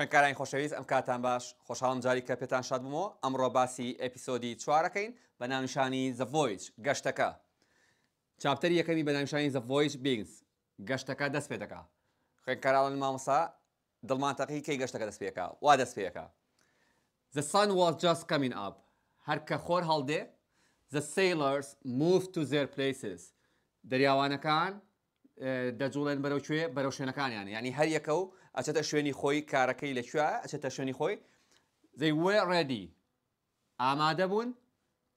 خوێنکارانی خۆشەویست ئەم کاتان باش خۆشحاڵم جاری کە پێتان شاد بمەوە ئەمڕۆ باسی ئەپیسۆدی چوارەکەین بە ناونشانی زەڤۆیچ گەشتەکە چاپتەر یەکەمی بە ناونشانی زەڤۆیچ بینگز گەشتەکە دەست پێ دەکا خوێنکاران مامسا دڵمان تەقی کەی گەشتەکە دەست پێەکە وا دەست پێەکە The sun was just coming up هەرکە خۆر هەڵدێ The sailors moved to their places دەریاوانەکان دەجوڵێن بەرەو کوێ بەرەو شوێنەکانیان ینی هەر یەکە و ئەچێتە شوێنی خۆی کارەکەی لەکوێ ئەچێتە شوێنی خۆی زەی وێ ڕێدی ئامادە بوون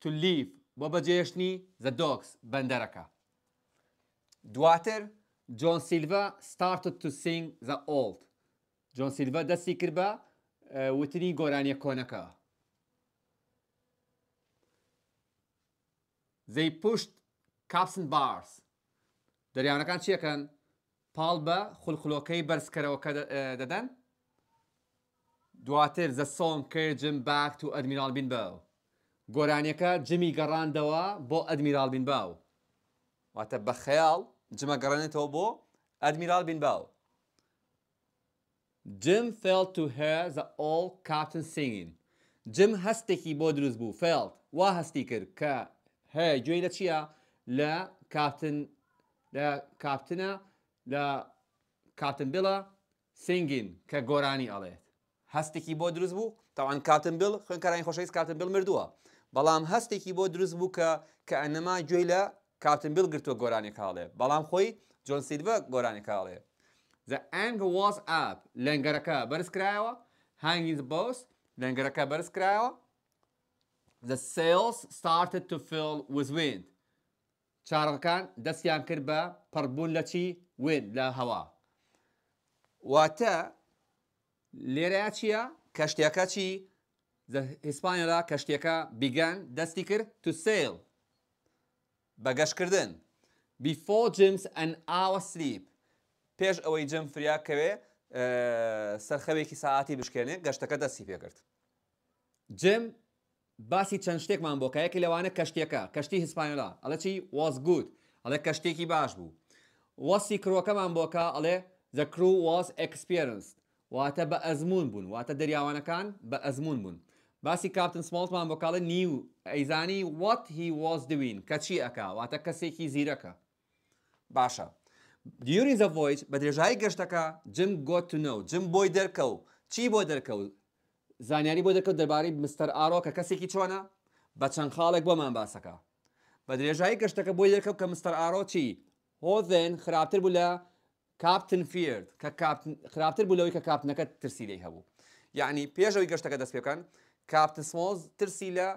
تو لیف بۆ بەجێشتنی زە دۆکس بەندەرەکە دواتر جۆن سیلڤە ستارت تو سنگ زە ئۆلد جۆن سیلڤە دەستی کرد بە وتنی گۆرانیە کۆنەکە زەی پشت کاپسن بارس دەریانەکان چیەکەن؟ پاڵ بە خولخلۆکەی بەرزکەرەوەکە دەدەن دواتر زە سۆم کرجم باکت و ئەدمیرال بین باو گۆرانیەکە جمی گەڕاندەوە بۆ ئەدمیرال بین باو واتە بە خەیاڵ جمە گەڕێنێتەوە بۆ ئەدمیرال بین باو جم فێڵ تو هەیە زە ئۆڵ کاپتن سینگین جم هەستێکی بۆ دروست بوو فێڵ وا هەستی کرد کە هەیە گوێی لە چییە لە کاپتن لە کاپتنە لە کاتنبیڵە سنگین کە گۆرانی ئەڵێت هەستێکی بۆ دروست بوو تاوان کاتنبیل خوێنکارانی خۆشەویست کاتنبیل مردووە بەڵام هەستێکی بۆ دروست بوو کە کە ئەنەما گوێی لە کاتنبیل گرتووە گۆرانی کاڵێ بەڵام خۆی جۆن سیلڤە گۆرانی کاڵێ زە ئەنگە واز ئاپ لەنگەرەکە بەرز کرایەوە هەنگیز بۆس لەنگەرەکە بەرز کرایەوە The sales started to fill with wind. چارەکان دەستیان کرد بە پڕبوون لە چی وێن لە هەوا واتە لێرەیە چییە کەشتەکە چی هیسپانیادا کەشتەکە بیگەن دەستی کرد تو سیل بەگەشتکردن before James and our sleep پێش ئەوەی جم فریاکەوێ سەرخەوێکی ساعتی بشکێنێ گەشتەکە دەستی پێکرد جم باسی چەند شتێکمان بۆ کەیەکی لەوانە کەشتێکە کەشتی هیسپانیۆلا ئەڵە چی واز گوت ئەڵێ کەشتێکی باش بوو وەسی کرۆکەمان بۆکە ئەڵێ زەکرو واز ئەکسپیرنس واتە بە ئەزمون بوون واتە دەریاوانەکان بە ئەزمون بوون باسی کاپتن سمالتمان بۆکڵە نیو ئەیزانی وات هی واز دوین کەچی ئەک واتە کەسێکی زیرەکە باشە دیوری زەڤۆیت بە درێژایی گەشتەکە جم گۆت نە جم بۆی دەرکەوت چی بۆ دەرکەوت زانیاری بۆ دەکەوت دەربارەی مستەر ئارۆ کە کەسێکی چۆنە بە چەند خاڵێک بۆمان باسەکە بە درێژایی گەشتەکە بۆی دەکەوت کە مستەر ئارۆ چی هۆزن خراپتر بوو لە کاپتن فیرد کە خراپتر بوو لەوەی کە کاپتنەکە ترسی لێ هەبوو یعنی پێشەوەی گەشتەکە دەست پێکەن کاپتن سمۆز ترسی لە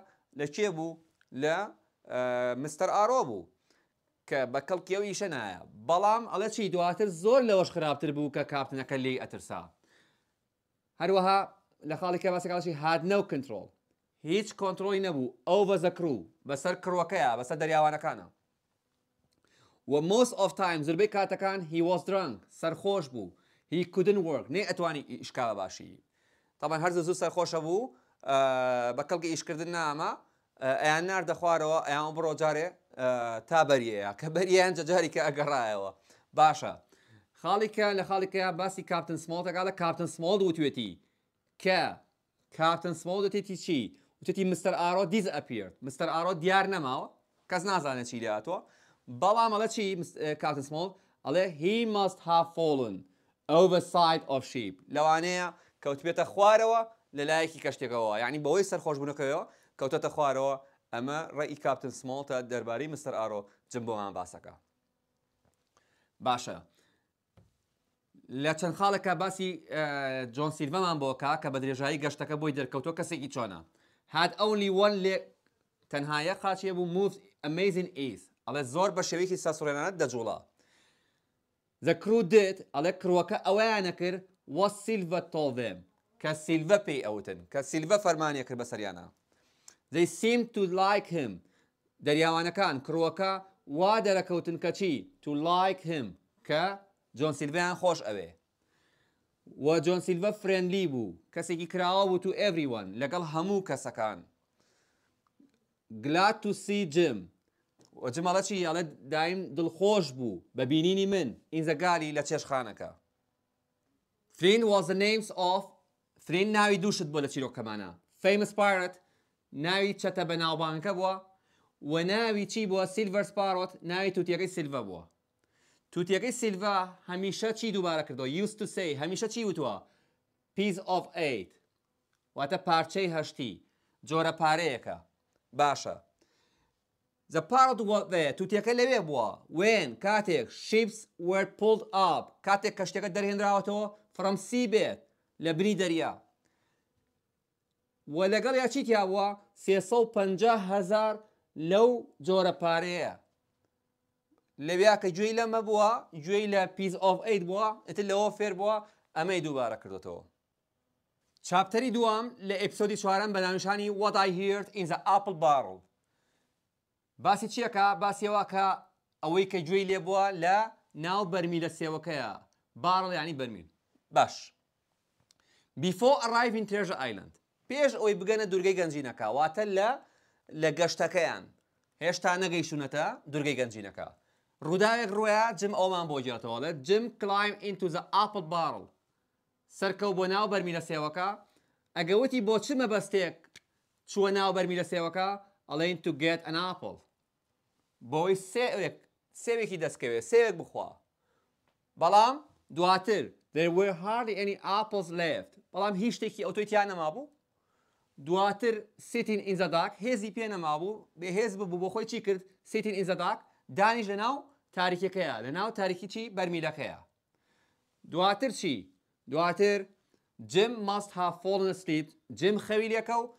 لە کێ بوو لە مستەر ئارۆ بوو کە بە کەڵکیەوە یشە نایە بەڵام ئەڵە چی دواتر زۆر لەوەش خراپتر بوو کە کاپتنەکە لێی ئەترسا هەروەها لە خاڵێکە باسەکڵشی هاتنە و کنترۆل هیچ کۆنتترۆلی نەبوو ئەو بەزەکرو بەسەر کڕۆکەیە بەسەر دەریاوانەکانە و مۆس ئۆف تایم زربەی کاتەکان هی وەز درنگ سەرخۆش بوو هی کودن وەرگ نێ ئەتوانی ئیشکاوە باشی تامان هەرز زوو سەرخۆشە بوو بە کەڵکی ئیشکردن نامە ئەیان ناردە خوارەوە ئەیان بڕۆ جارێ تا بەریەیە کە بەریان جەجاری کە ئەگەڕایەوە باشە خاڵێکە لە خاڵێکە باسی کاپتن سمۆڵ دەگا لە کاپتن سمۆڵ وتوێتی کە کاپتن سمەڵ دەتێتی چی وتێتی مستەر ئارۆ دیز ئەپیرد مستەر ئارۆ دیار نەماوە کەس نازانە چی لاتەوە بەڵام ئەڵە چی کاپتن سمەڵ ئەڵێ هی ماست هافۆڵن ئەو بە سایت ئۆفشیب لەوانەیە کەوتبێتە خوارەوە لە لایەکی کەشتێکەوە یعنی بەوەی سەرخۆشببوونەکەەوە کەوتەتە خوارەوە ئەمە ڕێی کاپتن سمڵتە دەربارەی مستەر ئارۆ جمبۆمان باسەکە باشە. لە چەند خاڵەکە باسی جۆن سیلڤەمان بۆکە کە بە درێژایی گەشتەکە بۆی دەرکەوتۆ کەسێکی چۆنە هات ئەولی وەن لێ تەنهایە قاچێ بوو موف ئەمەزین ئیس ئەڵێ زۆر بە شێوەیەکی ساسوورێنانە دەجوڵە زەکرو دێت ئەڵێ کڕوەکە ئەوەیان نەکرد وە سیلڤە تۆڤێم کە سیلڤە پێی ئەوتن کە سیلڤە فەرمانە کرد بەسەریانە They seem to like him دەریاوانەکان کڕوەکە وا دەرەکەوتن کەچی to like him کە جۆن سیلڤیان خۆش ئەوێ وە جۆن سیلڤە فرێنلی بوو کەسێکی کراوە بوو تو ئەوریوان لەگەڵ هەموو کەسەکان گلات و سی جم جماڵە چی یاڵە دایم دڵخۆش بوو بە بینینی من ئینزەگاری لە چێشخانەکە فرین was the names of فرین ناوی دووشت بۆ لە چیرۆکەمانە famous pirate ناوی چەتە بە ناوبانکە بووە و ناوی چی بووە سیلڤەر سپارۆت ناوی تووتێقی سیلڤە بووە تووتەکەی سیلڤ هەمیشە چی دووبارە کردەوە یوس تو سی هەمیشە چی وتوە پیس of 8 واتە پارچەی هەشتی جۆرە پارەیەەکە باشە The part what there تووتەکە لەوێ بووە وێن کاتێک شیپس were pulled up کاتێک کەشتەکە دەرهێنراوەتەوە فرەمسی بێت لە بنی دەریا وە لەگەڵ یا چیتیا بووە 350 هزار لەو جۆرە پارەیە لەویاکە گوێی لەمە بووە گوێی لە پیس ئۆف ئەید بووە ئەت لەوە فێر بووە ئەمەی دووبارە کردوێتەوە. چاپتەری دوام لە ئەپسۆدی چوارم بەدانشانی وەدای هیرت ئینزە ئاپل باڕڵ. باسی چیەکە باسیێواکە ئەوەی کە گوێی لێ بووە لە ناو بەرمی لە سێوەکەیە باڕڵ ینی بەرمیل باش. بیفۆ ئەڕایڤین تێژە ئایلند پێش ئەوی بگەنە دوورگەی گەنجینەکە واتە لە لە گەشتەکەیان هێشتا نەگەیشتونەتە دوورگەی گەنجینەکە. ڕووداوێک ڕویا جم ئەومان بۆ گێتەوە لە جم کلایم ئینتوزە ئاپل باڵ سەرکەوت بۆ ناو بەرمیلە سێوەکە ئەگەوتی بۆ چمە بەستێک چووە ناو بەرمیلە سێوەکە ئەڵین تو گێت ئەناپل بۆی سێوێک سێوێکی دەستکەوێت سێوێک بخوا بەڵام دواتر there were hardly any apples left بەڵام هیچ شتێکی ئۆتۆیتیان نەما بوو دواتر سیتین ئینزەداک هێزی پێ نەما بوو بێ هێز بوو بۆ خۆی چی کرد سیتین ئینزەداک دانیش لە ناو تاریکەکەیە لە ناو تاریکی چی بەرمیلەکەیە دواتر چی دواتر جم ماست ها فۆڵن سلیپ جم خەویلەکە و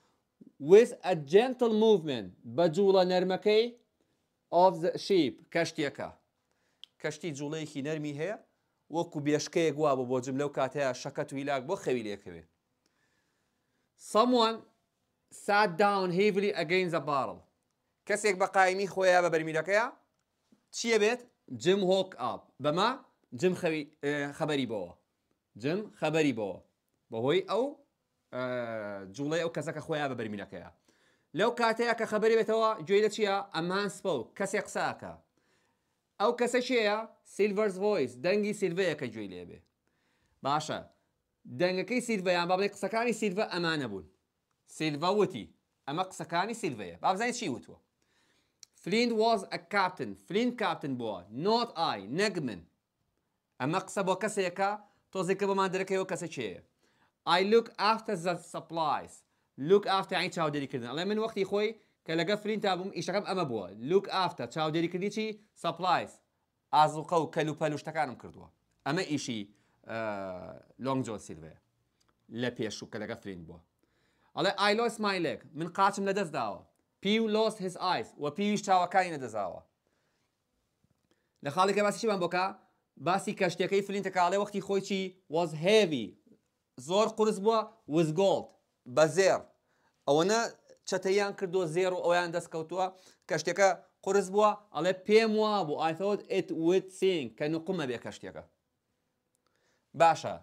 with a gentle movement بە جوڵە نەرمەکەی of the sheep کەشتیەکە کەشتی جوڵەیەکی نەرمی هەیە وەکو بێشکەیەک وا بۆ بۆ جم لەو کاتەیە شەکەت و هیلاک بۆ خەویلەکەوێ someone sat down heavily against the barrel کەسێک بە قایمی خۆیان بە بەرمیلەکەیە چییە بێت جم هۆک ئاپ بەما جم خەبەری بۆەوە جم خەبەری بۆەوە بەهۆی ئەو جوڵی ئەو کەسەکە خۆیان بە بەرمینەکەیە لەو کاتەیە کە خەبەری بێتەوە گوێی لە چیە ئەمان سپە و کەسێک قساکە ئەو کەسەشەیە سیلڤەرز ڤۆیس دەنگی سیلڤەیەکە گوێی لێ بێ باشە دەنگەکەی سیلڤەیان بابڵێ قسەکانی سیلڤە ئەمانە بوون سیلڤە وتی ئەمە قسەکانی سیلڤەیە بابزانانی چی وتوە فلينت واز ا كابتن فلينت كابتن بوا نوت اي نجمن اما قصبو كسيكا توزي كبو ما دركيو كسيكي اي لوك افتر ذا سبلايز لوك افتر يعني تشاو ديري كردن الله من وقتي خوي كلقا فلينت ابوم يشرب اما بوا لوك افتر تشاو ديري كردي تشي supplies ازوقو كلو بالو شتكانم كردوا اما ايشي لونج جون سيلفير لا بيشو کە لەگە فرین بووە. اي I ماي ليك من قاتم لدز داو پی و لۆس هز ئایس وە پیویش چاوەکانی نەدەزاوە لە خاڵێکە باسی چیمان بۆکە باسی کەشتەکەی فلینتە کاڵێ وەختی خۆی چی وەز هێوی زۆر قرس بووە وزگۆڵد بە زێر ئەوەنە چەتەیان کردو زێر و ئەویان دەستکەوتووە کەشتێکە قرس بووە ئەڵێ پێم وا بوو ئایفەوت ئیت وت سینگ کە نقمە بێ کەشتێکە باشە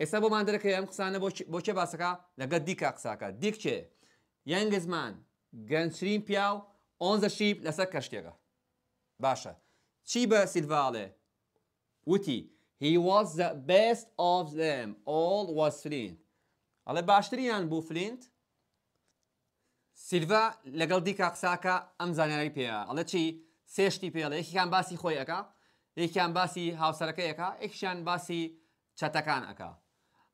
ئێستا بۆمان دەرەکە ئەم قسانە بۆچێ باسەکە لەگە دیکە قساکە دیکچێ یەنگزمان گەنجترین پیا و ئۆنزە شیب لەسەر کەشتێکە باشە چی بە سیلڤالێ وتی He was the best of them all was Flint ئەڵێ باشتریان بوو فلینت سیلڤ لەگەڵ دیکە قساکە ئەم زانیاری پێەیە ئەڵە چی سێشتی پێڵە یەکیان باسی خۆی ئەەکە یەکیان باسی هاوسەرەکەیەکە یەکشیان باسی چەتەکان ئەەکە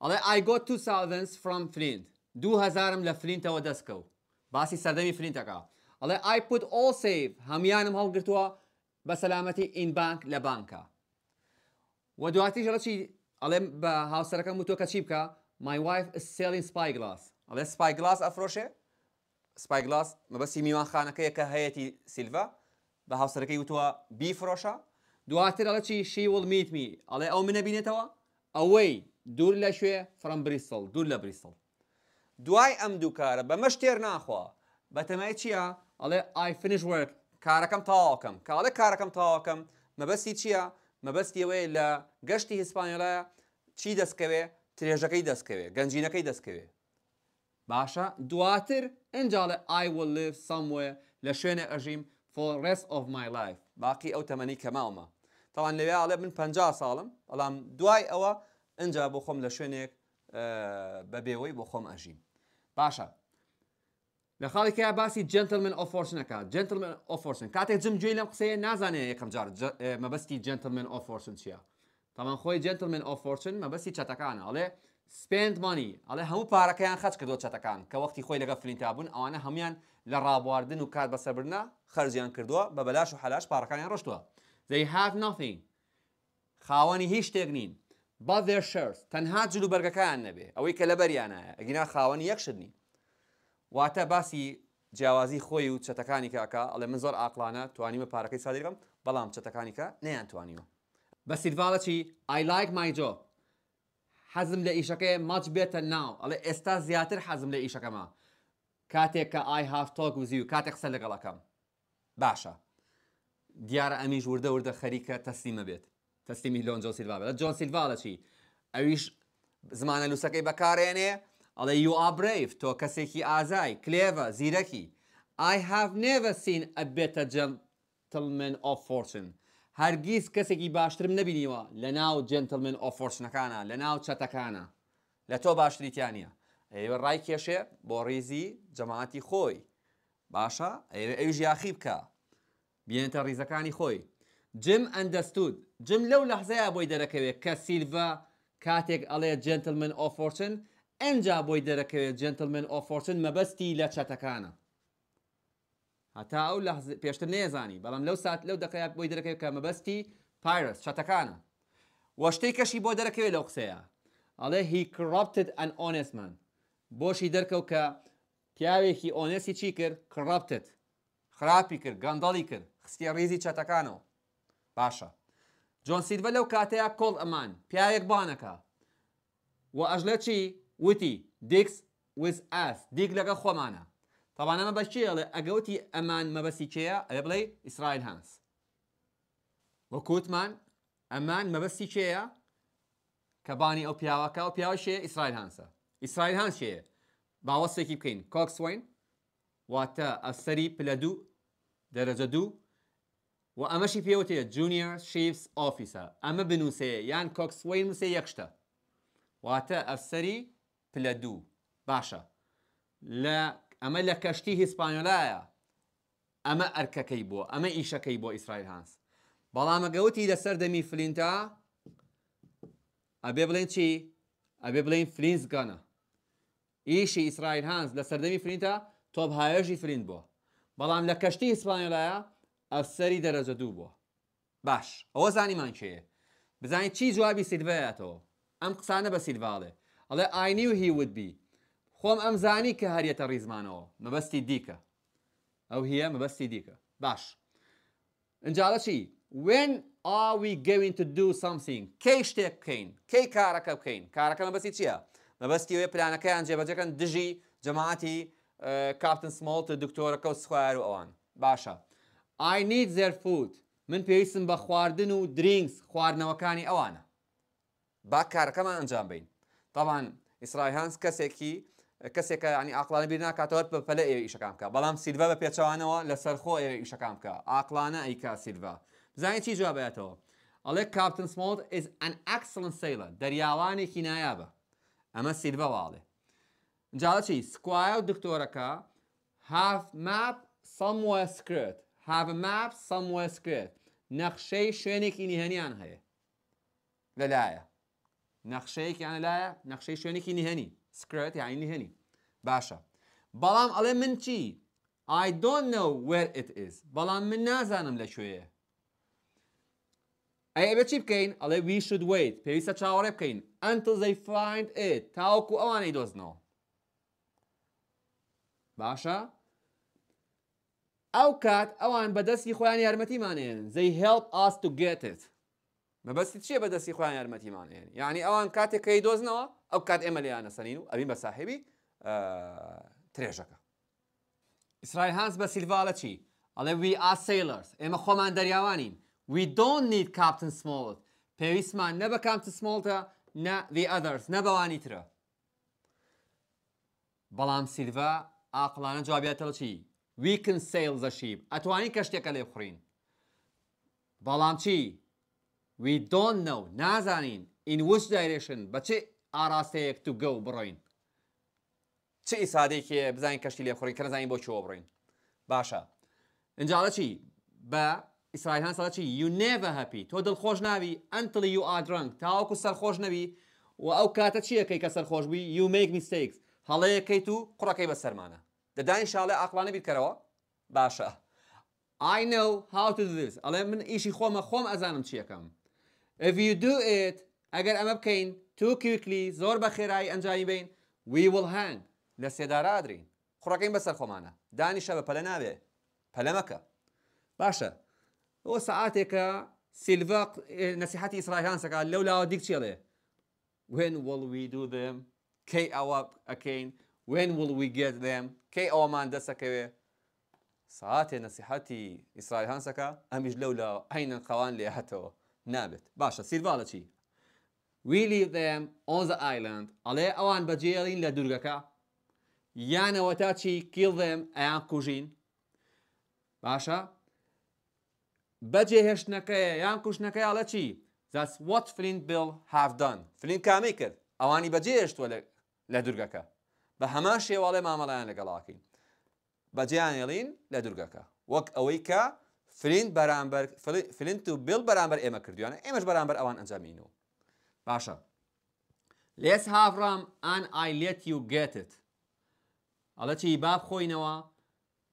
ئەڵێ ئایگۆ 2000 from فلینت 2000م لە فلینتەوە دەستکەوت باسی سەردەمی فرین دەکا ئەڵێ put all سیف هەمیانم هەڵگرتووە بە سەلامەتی این بانک لە بانکە و دواتیش ڕەچی ئەڵێ بە هاوسەرەکەم وتۆ کە چی بکە مای وایف سێلین سپای گلاس ئەڵێ سپای گلاس ئەفرۆشێ سپای گلاس مەبەسی میوانخانەکەی کە هەیەی سیلڤە بە هاوسەرەکەی بی بیفرۆشە دواتر ئەڵە چی شیوڵ میتمی ئەڵێ ئەو منە بینێتەوە ئەوەی دوور away دور فرەم بریسڵ دوور دور بریسڵ دوای ئەم دوو کارە بەمەش تێر ناخوا بەتەمای چییە؟ ئەڵێ ئایفنیش وەر کارەکەم تاواکەم کاڵە کارەکەم تاواکەم مەبەستی چییە؟ مەبەستی ئەوەیە لە گەشتی هیسپانیلایە چی دەستکەوێ درێژەکەی دەستکەوێ گەنجینەکەی دەستکەوێ باشە دواتر ئەنجاڵە I will live somewhere لە شوێنە ئەژیم for rest of my life باقی ئەو تەمەنی کەماومە تاوان لەوێ ئاڵێ من 50 ساڵم بەڵام دوای ئەوە ئەجا بۆ خۆم لە شوێنێک بەبێەوەی بۆ خۆم ئەژیم باشە لە خاڵێکیا باسی جنتلمن ئۆفۆرسنەکە جنتلمن ئۆفۆرسن کاتێک جم جوێی لەم قسەیە نازانێت یەکەم جار مەبستی جنتلمن ئۆفۆرسن چییە تامان خۆی جنتلمن ئۆفۆرسن مەبستی چەتەکانە ئەڵێ سپندمانی ئەڵێ هەموو پارەکەیان خەچ کردو چەتەکان کە وەختی خۆی لەگە فلینتابوون ئەوانە هەمویان لە ڕابواردن و کات بەسەبرنا خەرزیان کردووە بە بەلاش و حەلاش پارەکانیان ڕشتووە. They have nothing. خاوەنی هیچ شتێک نین. با شرس تەنها جلو بەرگەکان نەبێ ئەوەی کە لەبەریانایە ئەگینا خاوەن یەکشنی واتە باسی جیاوازی خۆی و چەتەکانی کاکە ئەڵێ من زۆر ئاقلانە توانیمە پارەکەی سادیگەم بەڵام چەتەکانیکە نەیان توانیوە بە سیرڤالەی ئای لایک مایجۆ حەزم لە ئیشەکەی ماچ بێتە ناو ئەڵێ ئێستا زیاتر حەزم لە ئیشەکەمە کاتێک کە ئای هافتۆک وزی و کاتێک قسە لەگەڵەکەم باشە دیارە ئەمیش وردە وردە خەریکە تەسلیمە بێت تەسلیمی لۆن جۆ سیلوا بێت جۆن سیلواڵە چی ئەویش زمانە لوسەکەی بەکارێنێ ئەڵێ یو ئابرەیف تۆ کەسێکی ئازای کلێڤە زیرەکی I have never seen a better gentleman of fortune هەرگیز کەسێکی باشترم نبینیوە لە ناو gentleman of fortuneەکانە لە ناو چەتەکانە لە تۆ باشتریتیان نیە ئێوە ڕای کێشێ بۆ ڕیزی جەماعتی خۆی باشە ئەوژ یاخی بکە بێنێتە ڕیزەکانی خۆی جم ئەندەستود جم لەو لەحزەیە بۆی دەرەکەوێت کە سیلڤ کاتێک ئەڵێ جنتلمن ئۆفۆرچن ئەجا بۆی دەرەکەوێت جنتلمن ئۆفۆرچن مەبەستی لە چەتەکانە. هەتا ئەو پێشتر نێزانی بەڵام لەو سات لەو دەکەات بۆی دەرەکەوێت کە مەبەستی پایرس چەتەکانە. وەشتەی کەشی بۆ دەرەکەوێت لەو قسەیە. ئەڵێ هی کڕپتت ئەن ئۆنسمان. بۆشی دەرکەو کە پیاوێکی ئۆنسی چی کرد کڕپتت. خراپی کرد گەندەڵی کرد خستیە ڕیزی چەتەکانەوە. باشە. جون سیدڤە لەو كاتيا كول امان بيايك بانكا واجلا تشي وتي ديكس ويز اس ديك لغا لەگە طبعا انا بشي على ئەگەوتی امان ما چێە تشيا ابلي اسرائيل هانس وكوتمان امان ما چێە تشيا كباني او بياوكا او بياو شي اسرائيل هانس اسرائيل هانس شي باوەستێکی بکەین کۆکسوین واتە ئەسەری پلە دوو دەرەجە دوو و ئەمەشی پێوتەیە جونیور شیفس ئۆفیسە ئەمە بنووسەیە یان کۆکسوەی نووسێ یەکشتە واتە ئەفسەری پلە دوو باشە لە ئەمە لە کەشتی هیسپانیۆلایە ئەمە ئەرکەکەی بۆ ئەمە ئیشەکەی بۆ ئیسرائیل هاانس بەڵامەگەوتی لەسەر دەمی فلینتا ئەبێ بڵێن چی ئەبێ بڵین فلینز گەنە ئیشی ئیسرائیل هاانس لە سەردەمی فرینتە تۆب هایەژی فریند بووە بەڵام لە کەشتی هیسپانیۆلایە ئەفسەری دەرەجە دوو بووە باش ئەوە زانیمان کێ بزانین چی جوابی سیدڤەیەتەوە ئەم قسانە بە سیدڤاڵێ ئەڵێ ئاینی و هیودبی خۆم ئەم زانی کە هەریەتە ریزمانەوە مەبەستی دیکە ئەو هیە مەبەستی دیکە باش ئەنجاڵە چی وێن ئاوی گەوین تو دو سامسینگ کەی شتێک بکەین کەی کارەکە بکەین کارەکە مەبەستی چییە؟ مەبەستی وێ پلانەکەیان جێبەجەکەن دژی جەماعتی کاپتن سمڵتە دکتۆرەکە و سخوار و ئەوان باشە I need their food من پێویستم بە خواردن و درینگس خواردنەوەکانی ئەوانە با کارەکەمان ئەنجام بین تاوان ئیسرائیلهانس کەسێکی کەسێکە ینی ئاقلانە بیر ناکاتەوە بە پەلە ئێوە ئیشەکان بکە بەڵام سیلڤە بە پێچوانەوە لە سەرخۆ ئێوە ئیشەکان بکە ئاقلانە ئەیکا سیلڤە بزانانی چی جوابێتەوە ئەڵێ کاپتن سمۆڵ is an excellent sailor دەریاوانێکی نایابە ئەمە سیلڤە واڵێ جاڵە چی سکوایە و دکتۆرەکە half map somewhere skirt have a map somewhere script نەخشەی شوێنێکی نیهەنیان هەیە لەلایە نەخشەیەکیان لەلایە نەخشەی شوێنێکی نیهەنی سکرێت یانی نیهەنی باشە بەڵام ئەڵێ من چی I don't know where it is بەڵام من نازانم لە شوێە ئەێ بە چی بکەین ئەڵێ وی should wait پێویستە چاوەڕێ بکەین until they find it تاوەکو ئەوانەی دۆزنەوە باشە ئەو کات ئەوان بەدەستی خۆیان یارمەتیمانێن زەی هێڵ ئاست و گێتت مەبەستی چیە بەدەستی خۆیان یارمەتیمانێن یعنی ئەوان کاتێکەکەی دۆزنەوە ئەو کات ئێمە لەیانە سەنین و ئەوین بە ساحبی ترێژەکە ئیسرائیل هانس بە سیلڤالە چی ئەڵێ وی ئا سیلرس ئێمە خۆمان دەریاوانین وی دۆن نیت کاپتن سمۆڵت پێویستمان نە بە کامتە سمۆڵتە نە وی ئەدەرس نەبەوانی ترە بەڵام سیلڤ ئاقلانە جوابیاتەڵ چی ویکن سیلزە شیب ئەتوانین کە شتێکە لێ خوڕین بەڵام چی وی دۆن نە و نازانین ئینوس دایرێشن بە چ ئاراستەیەک تو گە و بڕۆین چ ئیسادێکی بزانین کەشتی لێ خوڕین کە نزانین بۆ چۆ بڕین باشە ئەنجاڵە چی بە ئیسرائیلان ساڵی یونێڤە هەپی تۆ دڵخۆش ناوی ئەنتلی و ئادرنگ تاوەکو سەرخۆش نەوی و ئەو کاتە چیەکەی کە سەرخۆشبووی یومێک میستیکس هەڵەیەکەیت و قوڕەکەی بە سەرمانە دەدانی شاڵێ ئاقلانە بیرکەرەوە باشە. I know how to do this. ئەڵێ من ئیشی خۆمە خۆم ئەزانم چیەکەم. If you do it, ئەگەر ئەمە بکەین too quickly زۆر بە خێرایی ئەنجامی بین we will hang لە سێدارە ئادرین. خوڕەکەین بەسەر خۆمانە. دانیشە بە پەلە نابێ. پەلەمەکە. باشە. ئەو سعاتێکە سیلڤ نسیحەتی ئیسرائیلانسەکە لەو لاوە دیک چێڵێ. When will we do them؟ کەی ئەوە ئەکەین؟ when will we get them كي او مان دسكوي ساعات نصيحتي اسرائيل هانسكا امج لولا اين القوان لي لهتو نابت باشا سير بالتشي We leave them on the island. على أوان بجيرين لدرجكا. يانا وتاتشي kill them أيان كوجين. باشا بجي هش بجهشنك أيان كوجنك على شي. That's what Flint Bill have done. Flint كاميكر. أواني بجيرشت ولا لدرجكا. بە هەما شێواڵێ مامەڵیان لەگەڵاکەین بەجیانێڵین لە دوورگەکە وەک ئەوەی کە فلین بەرامبەر فلنت و بل بەرامبەر ئێمە کردویانە ئێمەش بەرامبەر ئەوان ئەنجامینەوە باشە لێس هاڕام ئان ئایلێت و گێتت ئەڵە چی باب خۆینەوە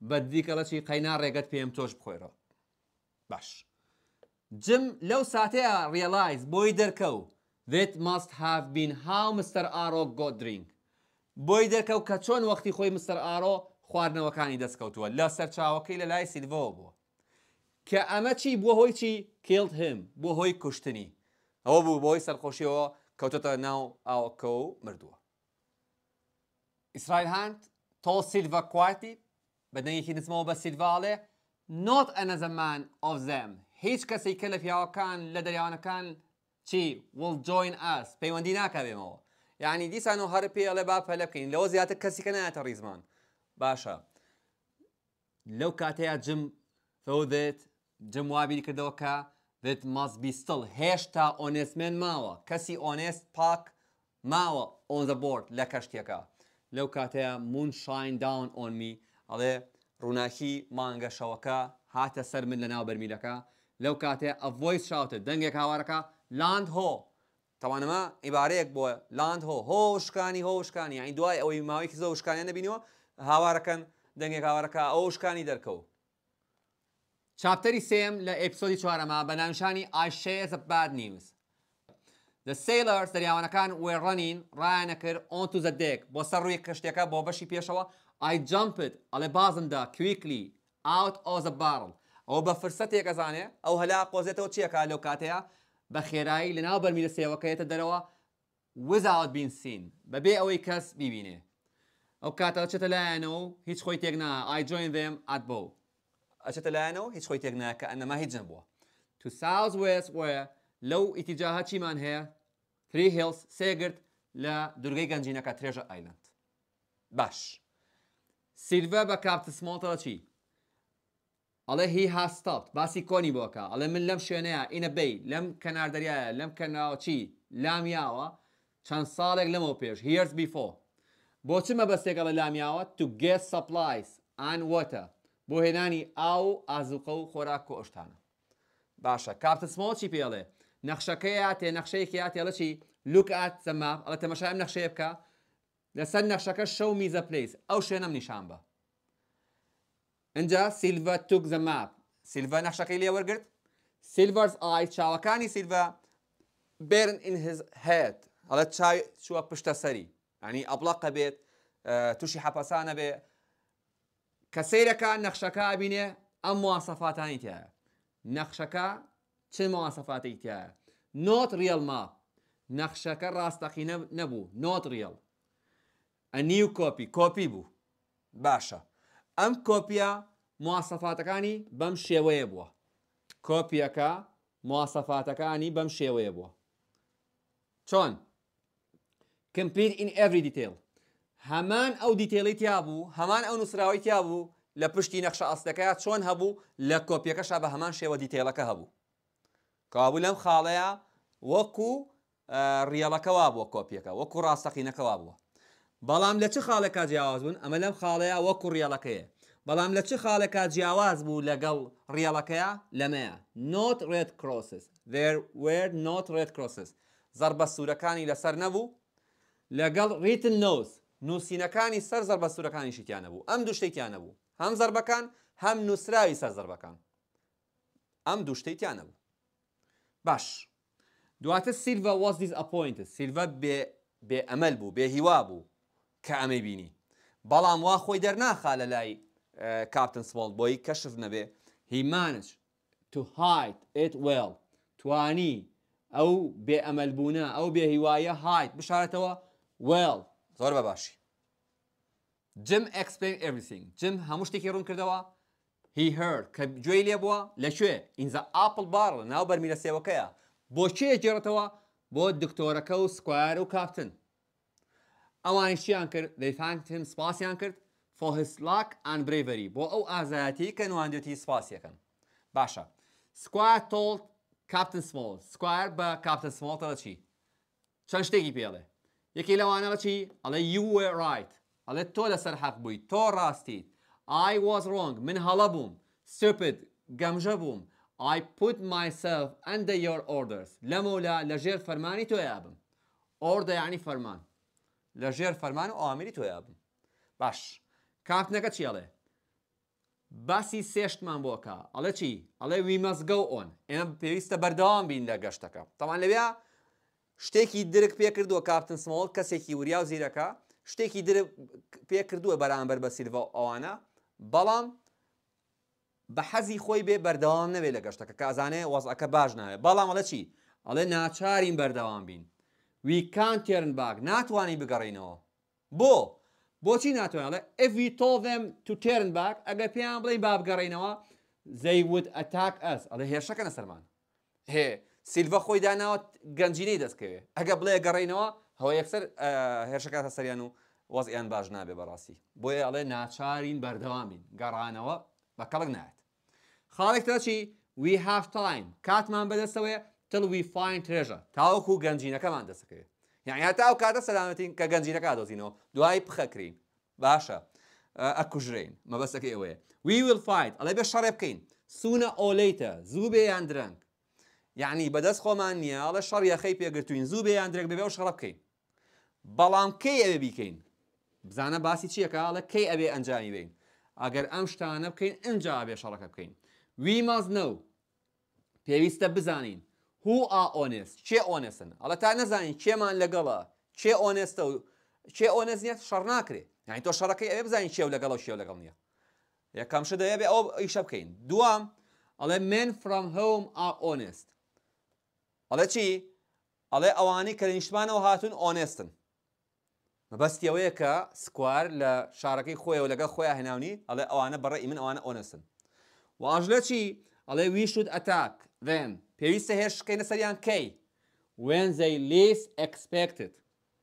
بە دیکە لە چی قەینا ڕێگەت پێم تۆش بخۆیرەوە باش جم لەو ساتەیە ریلایز بۆی دەرکەوت That must have been how Mr. Arrow got drink. بۆی دەرکەو کە چۆن وەختی خۆی مستەر ئارۆ خواردنەوەکانی دەستکەوتووە لە سەرچاوەکەی لە لای سیلڤەوە بووە کە ئەمە چی بۆ هۆی چی کێڵت هم بۆ هۆی کوشتنی ئەوە بوو بۆی سەرخۆشیەوە کەوتەتە ناو ئاوەکە و مردووە ئیسرائیل هاند تۆ سیلڤە کوارتی بەدەنگێکی نچمەوە بە سیلڤاڵێ نۆت ئەنە زەمان ئۆزەم هیچ کەسی کە لە پیاوەکان لە دەریاوانەکان چی وڵ جۆین ئەس پەیوەندی ناکەوێمەوە یعنی دیسان و هەر پێڵێ با پەلە بکەین لەوە زیاتر کەسیکە نایەتە ریزمان باشە لەو کاتەیە جم فەودێت جم وابیری کردەوە کە دێت ماست بیستڵ هێشتا ئۆنێسمێن ماوە کەسی ئۆنێست پاک ماوە ئۆنزە بۆرد لە کەشتێکە لەو کاتەیە مون شاین داون ئۆنمی ئەڵێ ڕووناکی مانگەشەوەکە هاتە سەر من لە ناو بەرمیلەکە لەو کاتەیە ئەڤۆی شاوتە دەنگێک هاوارەکە لاند هۆ تەوانەمە عیبارەیەک بۆ لاند هۆ هۆشکانی هۆشکانی ئەین دوای ئەوەی ماوەیەکی زە شکانیان نبینەوە هاوارەکەن دەنگێک هاوارەکە ئەو شکانی دەرکەو. چاپتەری سێم لە ئەپسۆدی چوارەمە بە نانشانی ئاشێز باد نیوز. دە سیلەر سەریاوانەکان وێڕەنین ڕایەنەکرد ئۆن تو زەدێک بۆ سەر ڕووی کەشتێکە بۆ بەشی پێشەوە ئای جامپت ئەڵێ بازمدا کویکلی ئاوت ئۆزە باڕڵ ئەو بە فرسەتێک ئەزانێ ئەو هەلا قۆزێتەوە چیەکە لەو کاتەیە بخيراي خێرایی برميل ناو بەرمیلە سێوەکەیێتە دەرەوە وزاوت بین سین بەبێ ئەوەی کەس بیبینێ ئەو کاتە چێتە لایەنەوە هیچ خۆی تێکنا ئایجۆین دێم ئات بۆ ئەچێتە لایەنەوە هیچ خۆی تێکنا کە ئەنەما هیچ جەم بووە تو ساوز وێس وە لەو ئیتیجاها چیمان هەیە فری هێلس سێگرت لە دورگەی گەنجینەکە ترێژە ئایلند باش سیلڤە بە کاپتسمۆتەڵە چی؟ ئەڵێ هی هاستاپت باسی کۆنی بۆکە ئەڵێ من لەم شوێنەیە ئینە بی لەم کەناردەریایە لەم کەناوچی لامیاوە چەند ساڵێک لەمەوە پێش هیرز بیفۆ بۆچی مەبەستێکە لە لامیاوە تو گێ سەپلایس ئان وەتە بۆ هێنانی ئاو ئازوقە و خۆراک کۆشتانە باشە کاپتسمەوە چی پێڵێ نەخشەکەیە تێ نەخشەیەکی یا تێڵەچی لوک ئات سەما ئەڵە تەمەشایم نەخشەیە بکە لەسەر نەخشەکە شەو میزە پلیس ئەو شوێنم نیشان بە انجا سيلفا توك ذا مپ سیلوا نقشەکەی لێ وەرگرت سیلڤەرز ئای چاوەکانی سیلڤە برن in his head هەڵە چاوی چووە پشتە سەری ئەنی ئەبلەقە بێت تووشی حەپەسانە بێ کە سیرەکان نەخشەکە بینێ ئەم موواسەفاتانی تایە نەخشەکە چ موواسەفاتی تایە نۆت ریل ماپ نەخشەکە ڕاستەقی نبو نوت ريال ا نيو كوبي كوبي بو باشا ئەم کۆپیا مواسەفاتەکانی بەم شێوەیە بووە کۆپیەکە مواسەفاتەکانی بەم شێوەیە بووە چۆن کمپیر ئین ئەڤری دیتیل هەمان ئەو دیتێڵی تیا بوو هەمان ئەو نووسراوی تیا بوو لە پشتی نەخشە ئەستەکەی چۆن هەبوو لە کۆپیەکەشا بە هەمان شێوە دیتێڵەکە هەبوو کابوو لەم خاڵەیە وەکو ڕیەڵەکەوا بووە کۆپیەکە وەکو ڕاستەقینەکەوا بووە بەڵام لە چ خاڵێکا جیاواز بوون ئەمە لەم خاڵەیە وەکو ڕێڵەکەیە بەڵام لە چ خاڵێکا جیاواز بوو لەگەڵ ڕێڵەکەیە لەمەیە not red crosses there were not red crosses زربە سوورەکانی لەسەر نەبوو لەگەڵ ریتن نوز نووسینەکانی سەر زربە سوورەکانی شتیانە بوو ئەم دوشتێکیانە بوو هەم زربەکان هەم نووسراوی سەر زربەکان ئەم دوشتەیتیانە بوو باش دواتە سیلڤ was disappointed سیلڤ بێ ئەمەل بوو بێ هیوا بوو کە ئەمەی بینی بەڵام وا خۆی دەرناخا لە لای کاپتن سمڵ بۆی کەشف نەبێ هیمانش تو هایت ئیت وێڵ توانی ئەو بێ ئەمەلبووە ئەو بێ هیوایە هایت بشارەتەوە وێڵ زۆر بە باشی جم ئەکسپین ئەریسینگ جم هەموو شتێکی ڕوون کردەوە هی هەر کە گوێی لێ بووە لەکوێ ئینجا ئاپل باڕ ناو بەرمیلە سێوەکەیە بۆ چێ جێڕێتەوە بۆ دکتۆرەکە و سکوار و کاپتن ئەوان شیان کرد دەیفانتن سپاسیان کرد فۆهسلاک ئەنبرێڤری بۆ ئەو ئازایەتی کە نواندێتی سپاسیەکەن باشە سکوای تۆڵ کاپتن سمۆل سکوار بە کاپتن سمۆڵتەڵە چی چەند شتێکی پێڵێ یەکی لەوانەوە چی ئەڵێ یوێ ڕایت ئەڵێ تۆ لەسەر حەق بووی تۆ ڕاستیت I was wrong من هەڵە بووم سپت گەمژە بووم I put myself under your orders لەمەلا لەژێر فەرمانی تۆ یابم ئۆردە یعنی فەرمان لە ژێر فەرمان و ئامری تۆیا بم باش کاپنەکە چیڵێ باسی سێشتمان بۆکە ئەڵێ چی ئەڵێ ویمەزگە و ئۆن ئێمە پێویستە بەردەوام بین لە گەشتەکە تەوان لەویا شتێکی درک پێ کردووە کاپتن سمۆڵ کەسێکی وریا و زیرەکە شتێکی درک پێ کردووە بەرامبەر بە سیلڤ ئەوانە بەڵام بە حەزی خۆی بێ بەردەوام نەوێت لە گەشتەکە کازانێ وەزەکە باش ناوێت بەڵام ئەڵە چی ئەڵێ ناچارین بەردەوام بین ویکان تێرن باگ ناتوانانی بگەڕینەوە بۆ بۆچی ناتوانڵێ ئەوی تۆڤم تو تێرن باگ ئەگە پێیان بڵێ بابگەڕینەوە زەیوت ئەتاک ئەس ئەڵێ هێرشەکە نەسەرمان هێ سیلڤە خۆی داناوە گەنجینەی دەستکەوێ ئەگە بڵێ گەڕینەوە هەوە یەکسەر هێرشەکە هەسەریان و وەزیان باش نابێ بەڕاستی بۆیە ئەڵێ ناچارین بەردەوامین گەڕانەوە بە کەڵک نایێت خاڵێک تا چی وی هافتایم کاتمان بەدەستەوەە تلوی فاین ترێژە تاوەکو گەنجینەکەمان دەسەکەوێت یعنی تاو کاتە سەلامەتین کە گەنجینەکە دۆزینەوە دوای پخەکرین باشە ئەکوژرین مەبەستەکە ئێوەیە وی will fight ئەڵێ بێ شەڕێ بکەین سونە ئۆلیتە زوو بێیان درنگ یعنی بەدەست خۆمان نییە ئەڵە شەڕ یەخەی پێگرتوین زوو بێیان درێک ببێ و شەڕ بکەین بەڵام کەی ئەوێ بیکەین بزانە باسی چیەکەڵە کەی ئەبێ ئەنجامی بین ئەگەر ئەم شتانە بکەین ئەجا بێ شەڕەکە بکەین وی ماز نە پێویستە بزانین هو ئاۆنس چێ ئۆنسن ئەڵە تا نەزانین کێمان لەگەڵە چێ ئۆنستە و چێ ئۆنس نیت شەڕ ناکرێت یعنی تۆ شەڕەکەی ئەوێ بزانین چێو لەگەڵە شێو لەگەڵ نییە یەکەم شدە بێ ئەو ئیشە بکەین دوام ئەڵێ من فرام هەوم ئاۆنست ئەڵێ چی ئەڵێ ئەوانی کە نیشتمانەوە هاتون ئۆنستن بەستیەوەیە کە سکوار لە شارەکەی خۆیەوە لەگە خۆیان هێناونی ئەڵێ ئەوانە بەڕێ من ئەوانە ئۆنسن واژلە چی ئەڵێ وی شود ئەتاک ڕێن پێویستە هێش شکەینە سەریان کەی وێنزەی لیس ئەکسپێکتت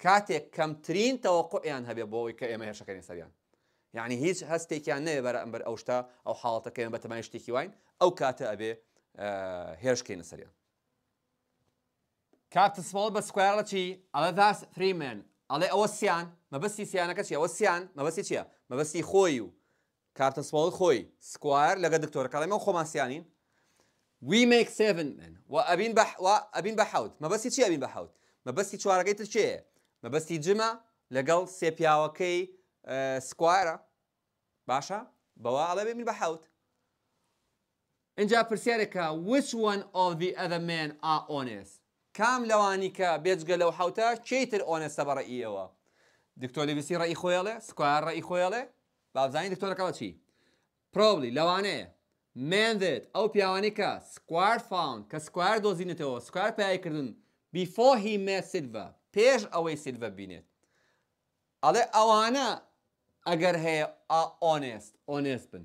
کاتێک کەمترین تەوەقعیان هەبێ بۆەوەی کە ئێمە هێشەکەین سەریان یعنی هیچ هەستێکیان نەوێ بەرە ئەمبەر ئەو شتا ئەو حاڵەتەکەیان بە تەمای شتێکی واین ئەو کاتە ئەبێ هێرشکەینە سەریان کاتسمڵ بە سکوارە چی ئەڵە داس فریمێن ئەڵێ ئەوە سیان مەبەستی سیانەکە چی ئەوە سیان مەبەستی چییە مەبەستی خۆی و کارتە سوڵ خۆی سکوار لەگە دکتۆرەکەڵێمە خۆماسیانین وي ميك سيفن من وابين بح وابين ابین ما بس چی ابين بحود ما بس چوارگیت چیه ما بس جمع لقل سي بي او كي سكوير باشا بوا على ابين بحوت انجا برسيركا which one of the other men are honest كام لوانيكا بيتش بيجغ لو حوتا تشيتر اونست برا ايوا دكتور لي بيسي راي خويله سكواير راي خويله بابزاني دكتور كاوتشي شي probably لوانه مێندت ئەو پیاوانی کە سکوار فاون کە سکوار دۆزینێتەوە سکوار پیاکردن بیفۆهی مێ سیلڤە پێش ئەوەی سیلڤە بینێت ئەڵێ ئەوانە ئەگەر هەیە ئۆنێست ئۆنێست بن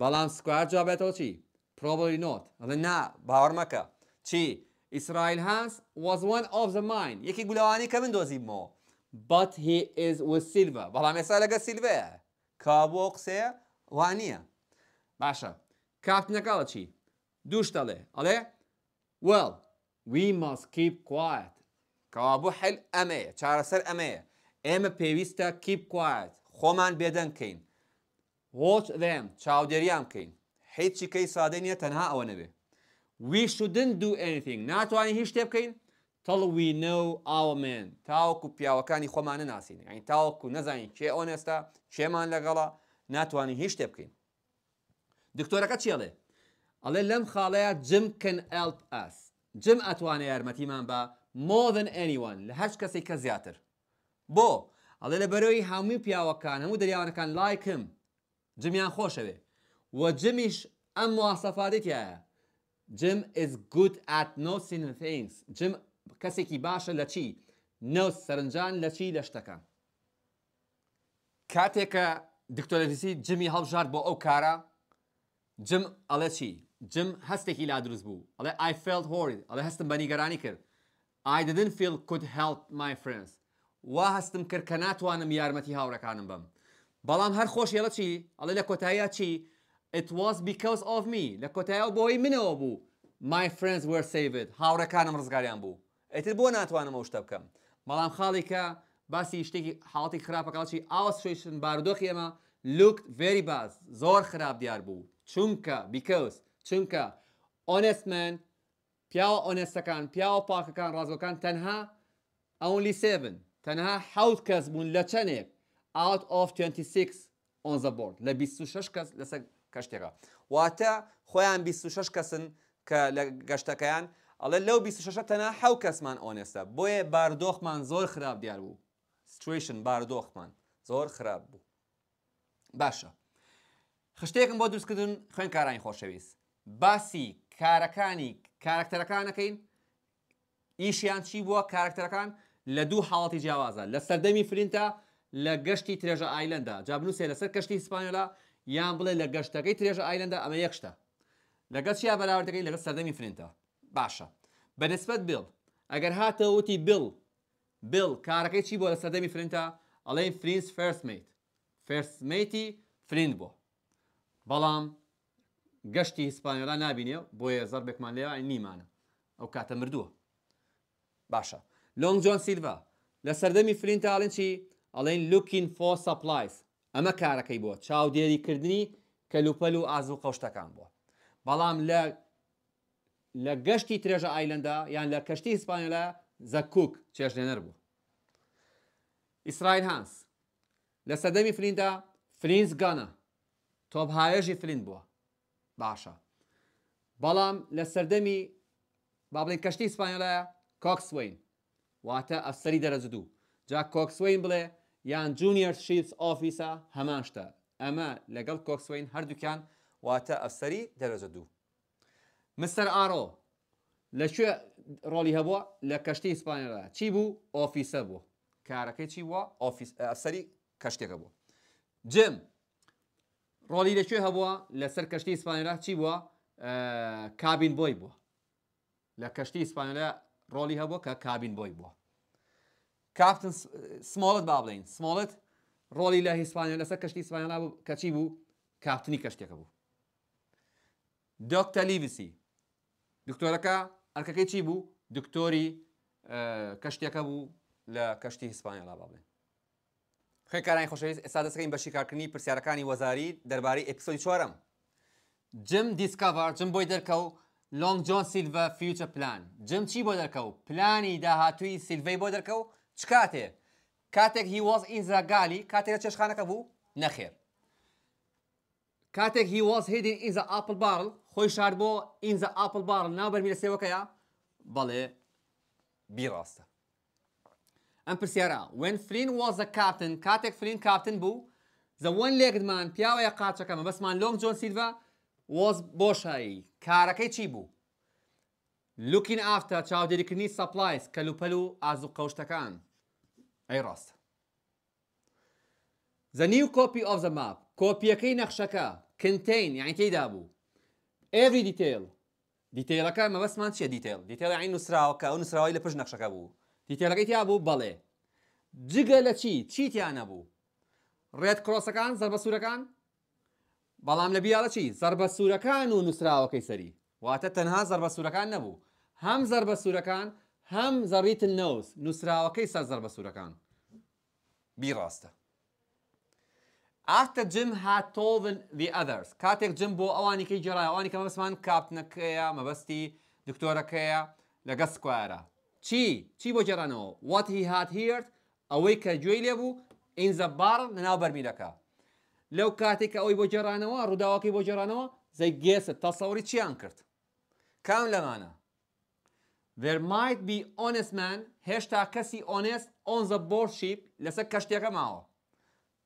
بەڵام سکوار جوابێتەوە چی پرۆبلی نۆت ئەڵێ نا باوەڕمەکە چی ئیسرائیل هانس was one of the mine یەکی گولەوانی کە من دۆزیمەوە but he is with silver بەڵام ئێستا لەگە سیلڤەیە کابۆ قسەیە وانە باشە کافتنەکەڵە چی؟ دووشتەڵێ ئەڵێ؟ Well, we must keep quiet. کەوا بوو حل ئەمەیە چارەسەر ئەمەیە ئێمە پێویستە کیپ کوایت خۆمان بێدەنکەین. Watch them چاودێریان بکەین. هیچی کەی سادە نیە تەنها ئەوە نەبێ. We shouldn't do anything ناتوانین هیچ شتێ بکەین؟ تڵ we know our man تاوەکو پیاوەکانی خۆمانە ناسین. ئەین تاوەکو نەزانین کێ ئۆنێستا چێمان لەگەڵا ناتوانین هیچ شتێ بکەین. دکتۆرەکە چێڵێ ئەڵێ لەم خاڵەیە جمکن ئەلپ ئەس جم ئەتوانە یارمەتیمان بە مۆدن ئەنیوان لە هەش کەسێک کە زیاتر بۆ ئەڵێ لە بەرەوەی هەمووی پیاوەکان هەموو دەریاوانەکان لایکم جمیان خۆشەوێ و جمیش ئەم مواسەفادێکیایە جم is good at noticing things جم کەسێکی باشە لە چی نەوس سەرنجان لە چی لە شتەکان کاتێکە دکتۆرەسی جمی هەڵبژار بۆ ئەو کارە جم ئەڵێ چی جم هەستێکی لا دروست بوو ئەڵێ I felt horrid ئەڵێ هەستم بەنیگەرانی کرد I didn't feel could help my friends وا هەستم کرد کە ناتوانم یارمەتی هاوڕەکانم بم بەڵام هەر خۆش ێڵە چی ئەڵێ لە کۆتاییە چی it was because of me لە کۆتایە بۆی منەوە بوو my friends were saved هاوڕەکانم ڕزگاریان بوو ئەتر بۆ ناتوانم ئەو شتە بکەم بەڵام خاڵێکە باسی شتێکی حڵاتی خراپەکەڵکی ئاوەسشن باودۆخی ئێمە لوکت very باز زۆر خراپ دیار بوو چونکە بیکەوس چونکە ئۆنسمن پیاوە ئۆنستەکان پیاوە پاکەکان ڕازەکان تەنها ئەو لیسێبن تەنها حوت کەس بوون لە چەندێک out of 26 on the board لە 26 کەس لەسەر کەشتێکە واتە خۆیان 26 کەسن کە لە گەشتەکەیان ئەڵێ لەو 26 تەنها حو کەسمان ئۆنێستە بۆیە باردۆخمان زۆر خراپ دیار بوو سیشن باردۆخمان زۆر خراپ بوو باشە خشتەیەکم بۆ دروستکردن خوێنکارانی خۆشەویست باسی کارەکانی کارکتەرەکانەکەین ئیشیان چی بووە کارکتەرەکان لە دوو حاڵەتی جیاوازە لە سەردەمی فرینتە لە گەشتی ترێژە ئایلندا جابنووسێ لەسەر کەشتی هیسپانیۆلا یان بڵێ لە گەشتەکەی ترێژە ئایلندا ئەمە یەکشتە لەگەڵ چیا بەراوردەکەی لەگە سەردەمی فرینتە باشە بەنسبت بیل ئەگەر هاتە وتی بیل بیل کارەکەی چی بۆ لە سەردەمی فرینتە ئەڵێ فرینس فرسمیت فرسمیتی فرند بوو بەڵام گەشتی هیسپانیۆلا نبینێ بۆیە زەربێکمان لێوە نیمانە ئەو کاتە مردووە باشە لۆنگ جۆن سیلڤ لە سەردەمی فلینتاڵن چی ئەڵێن لوکین فۆ سەپلایس ئەمە کارەکەی بووە چاودێریکردنی کەلوپەل و ئاز و قۆشتەکان بووە بەڵام لە لە گەشتی درێژە ئایلندا یان لە کەشتی هیسپانیۆلا زەکوک چێژێنەر بوو ئیسرائیل هانس لە سەدەمی فلیندا فلینز گانە تۆبهایەژی فلین بووە باشە بەڵام لە سەردەمی بابڵین کەشتی ئیسپانیلایە کۆکسوین واتە ئەفسەری دەرەز دوو جا کۆکسوین بڵێ یان جونیەر شیپس ئۆفیسا هەمان شتە ئەمە لەگەڵ کۆکسوین هەردووکیان واتە ئەفسەری دەرەزە دوو مستەر ئارۆ لەکوێ ڕۆلی هەبووە لە کەشتی ئیسپانیەدا چی بوو ئۆفیسە بوو کارەکەی چی وە ئەفسەری کەشتێکە بوو جم ڕۆلی لەکوێ هەبووە لەسەر کەشتی ئیسپانیرا چی بووە کابین بۆی بووە لە کەشتی ئیسپانیرا ڕۆلی هەبووە کە کابین بۆی بووە کافتن سمڵت با بڵین سمڵت ڕۆلی لە هیسپانیا لەسەر کەشتی ئیسپانیانا بوو کەچی بوو کافتنی کەشتێکە بوو دۆکتە لیویسی دکتۆرەکە ئەرکەکەی چی بوو دکتۆری کەشتێکە بوو لە کەشتی هیسپانیالا با بڵێن خوێنکارانی خۆشەویست ئێستا دەستەکەین بە شیکارکردنی پرسیارەکانی وەزاری دەربارەی ئەپیسۆی چوارم جم دیسکاڤار جم بۆی دەرکەوت لۆنگ جۆن سیلڤە فیوچە پلان جم چی بۆ دەرکەوت پلانی داهاتووی سیلڤەی بۆ دەرکەوت چ کاتێ کاتێک هی وەز ئینزاگالی کاتێک چێشخانەکە بوو نەخێر کاتێک هی وەز هێدین ئینزە ئاپل باڵ خۆی شار بۆ ئینزە ئاپل باڵ ناوبەرمی لە سێوەکەیە بەڵێ بیڕاستە ئەم پرسیارە وێن فرین وازە کاپتن کاتێک فرین کاپتن بوو زەوەن لێکمان پیاوەیە قاچەکەمە بەسمان لۆنگ جۆن سیلڤە وەز بۆشایی کارەکەی چی بوو؟ لوکین ئافتە چاودێریکردنی سەپلایس کەلوپەل و ئازوو قەوشتەکان ئەی ڕاستە. زەنی و کۆپی ئۆف زەماپ کۆپیەکەی نەخشەکە کنتین یانی تێدا بوو. ئێوی دیتێل دیتێلەکە مەبەسمان چیە دیتێل دیتێڵ عین نووسراوەکە ئەو نووسراوی لە پشت نەخشەکە بوو. دیتێلەکەی تیا بوو بەڵێ جگە لە چی چیتیان نەبوو ڕێت کرۆسەکان زەر بە سوورەکان بەڵام لە بیاڵە چی زەر بە سوورەکان و نووسراوەکەی سەری واتە تەنها زەر بە سوورەکان نەبوو هەم زەر بە سوورەکان هەم زەڕیت نەوز نووسراوەکەی سەر زەر بە سوورەکان بیڕاستە After Jim had told the others کاتێک جم بۆ ئەوانی کەی جێرای ئەوانی کە مەبسمان کاپتنەکەیە مەبەستی دکتۆرەکەیە لەگە سکوارە چی چی بۆ جێرانەوە what he had heard ئەوەی کە گوێی لێبوو in the bar لەناو بەرمیلەکە لەو کاتێککە ئەوەی بۆ جێرانەوە ڕووداواکەی بۆ جێرانەوە زەیگێست تەسەوری چیان کرد کام لەمانە there might be honest man هێشتا کەسی honest on the board ship لەسەر کەشتێکە ماوە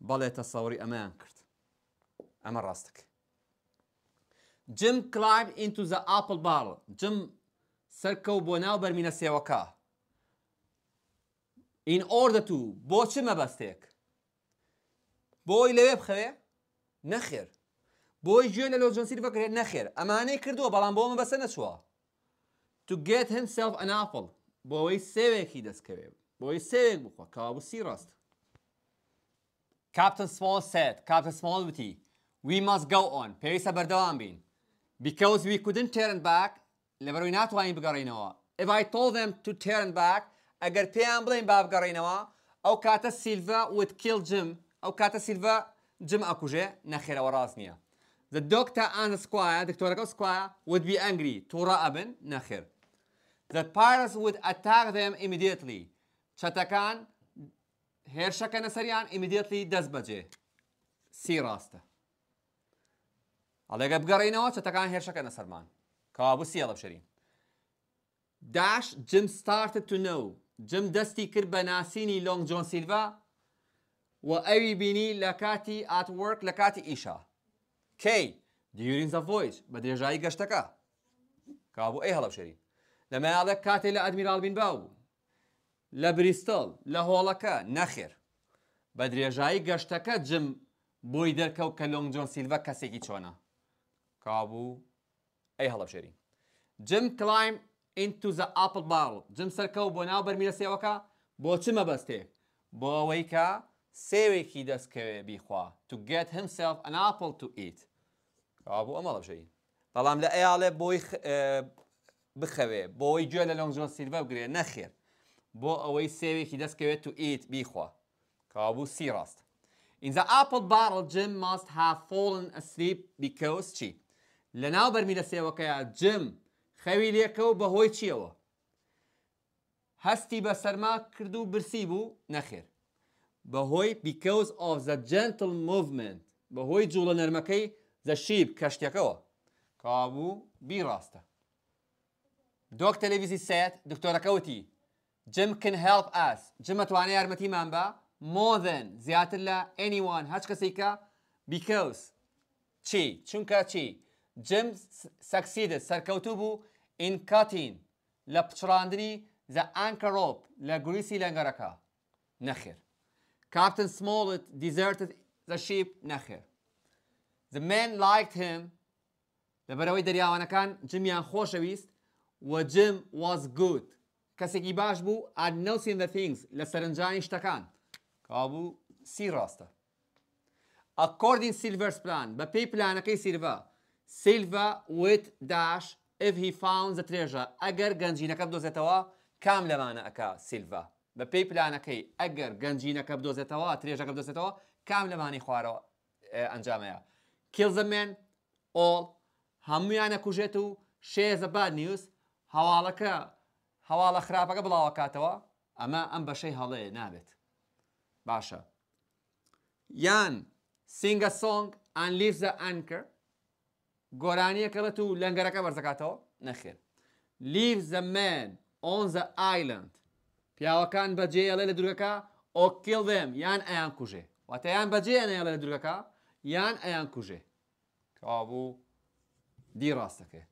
بەڵێ تەسەوری ئەمەیان کرد ئەمە ڕاستەکە Jim climbed into the apple barrel. Jim سەرکەوت بۆ ناو بەرمینە سێوەکە ئین ئۆردە تو بۆ چ مەبەستێک بۆی لەوێ بخەوێ نەخێر بۆی گوێ لە لۆجنسیر بکرێت نەخێر ئەمانەی کردووە بەڵام بۆ مەبەسە نەچوە تو گێت هەم سف ئەناپڵ بۆەوەی سێوێکی دەستکەوێ بۆی سێوێک بخۆ کابوسی ڕاست کاپتن سمال سێت کاپتن سمال وتی وی ماست گەڵ ئۆن پێویستە بەردەوام بین because we couldn't turn back لە بەرەوەی ناتوانین بگەڕینەوە if I told them to turn back ئەگەر پێیان بڵین با بگەڕینەوە او كاتا سيلفا would kill Jim او كاتا سيلفا جم ئەکوژێ نەخێرەوە ڕاست نییە The doctor and the squire, دکتۆرەکە squire would be angry تووڕە ئەبن نخير The pirates would attack them immediately چەتەکان هێرشەکە نەسەریان immediately دز دەست بەجێ سی ڕاستە ئەڵێگە بگەڕینەوە چەتەکان هێرشەکە نەسەرمان کەوابوو سیڵە بشەرین داش جم ستارتە تونە و جم دەستی کرد بە ناسینی لۆنگ جۆن سیلڤ و ئەوی بینی لە کاتی ئاتوەرک لە کاتی ئیشا کەی دیورین زەڤۆیش بە درێژایی گەشتەکە کابوو ئەی هەڵە بشەرین لە مەیاڵە کاتێ لە ئەدمیرال بین باو لە بریستل لە هۆڵەکە نەخێر بە درێژایی گەشتەکە جم بۆی دەرکەوت کە لۆنگ جۆن سیلڤە کەسێکی چۆنە کابوو ئەی هەڵەبژێری جم کلایم into the apple barrel جم سەرکەوت بۆ ناو بەرمیلە سێوەکە بۆ چمە بەستێ بۆ ئەوەی کە سێوێکی دەستکەوێ بیخوا to get himself an apple to eat بوو ئەمە هەڵەبژێری بەڵام لە ئەیاڵێ بۆی بخەوێ بۆی گوێ لە لۆنگژۆن سیلڤە بگرێ نەخێر بۆ ئەوەی سێوێکی دەستکەوێت تو ئیت بیخوا کابوو سی ڕاست. In the apple barrel Jim must have fallen asleep because چی؟ لە ناو بەرمیلە سێوەکەیە جم خەوی لێکە و بەهۆی چیەوە هەستی بە سەرما کرد و برسی بوو نەخێر بەهۆی بیکەوز of the gentle movement بەهۆی جوڵە نەرمەکەی زەشیب کەشتەکەەوە کابوو بیڕاستە دۆک تەلەویزی سێت دکتۆرەکەوتی جم can help us جم ئەتوانە یارمەتیمان بە مۆذن زیاتر لە anyone هەچ کەسێکە بیکەوز چی چونکە چی؟ جمس سەکسیدت سەرکەوتو بوو ئینکاتین لە پچڕاندنی زە ئەنکەڕۆپ لە گوریسی لەنگەرەکە نەخێر. Captain Smollett deserted the ship نەخێر. The men liked him لەبەرەوەی دەریاوانەکان جمیان خۆشەویست و جم was good. کەسێکی باش بوو at noticing the things لە سەرنجانی شتەکان کابوو سی ڕاستە. According Silver's plan بە پێی پلانەکەی سیرڤە Silva with dash if he found the treasure ئەگەر گەنجینەکە بدۆزێتەوە کام لەمانە ئەکا سیلڤ بە پێی پلانەکەی ئەگەر گەنجینەکە بدۆزێتەوە درێژەکە بدۆزێتەوە کام لەمانی خوارەوە ئەنجامەیە کێزەمێن ئۆڵ هەمویانە کوژێت و شێزە باد نیوز هەواڵەکە هەواڵە خراپەکە بڵاوە کاتەوە ئەمە ئەم بەشەی هەڵەیە نابێت باشە یان سینگە سۆنگ ئەن لیفزە ئەنکرد گۆرانیەکە بەت و لەنگەرەکە بەرزکاتەوە نەخێر لیف زەمێن ئۆنزە ئایلند پیاوەکان بەجێڵێ لە درگەکە ئۆکیڵێم یان ئەیان کوژێ واتەیان بەجێیانێڵێ لە درگەکە یان ئەیان کوژێ کابوو دی ڕاستەکە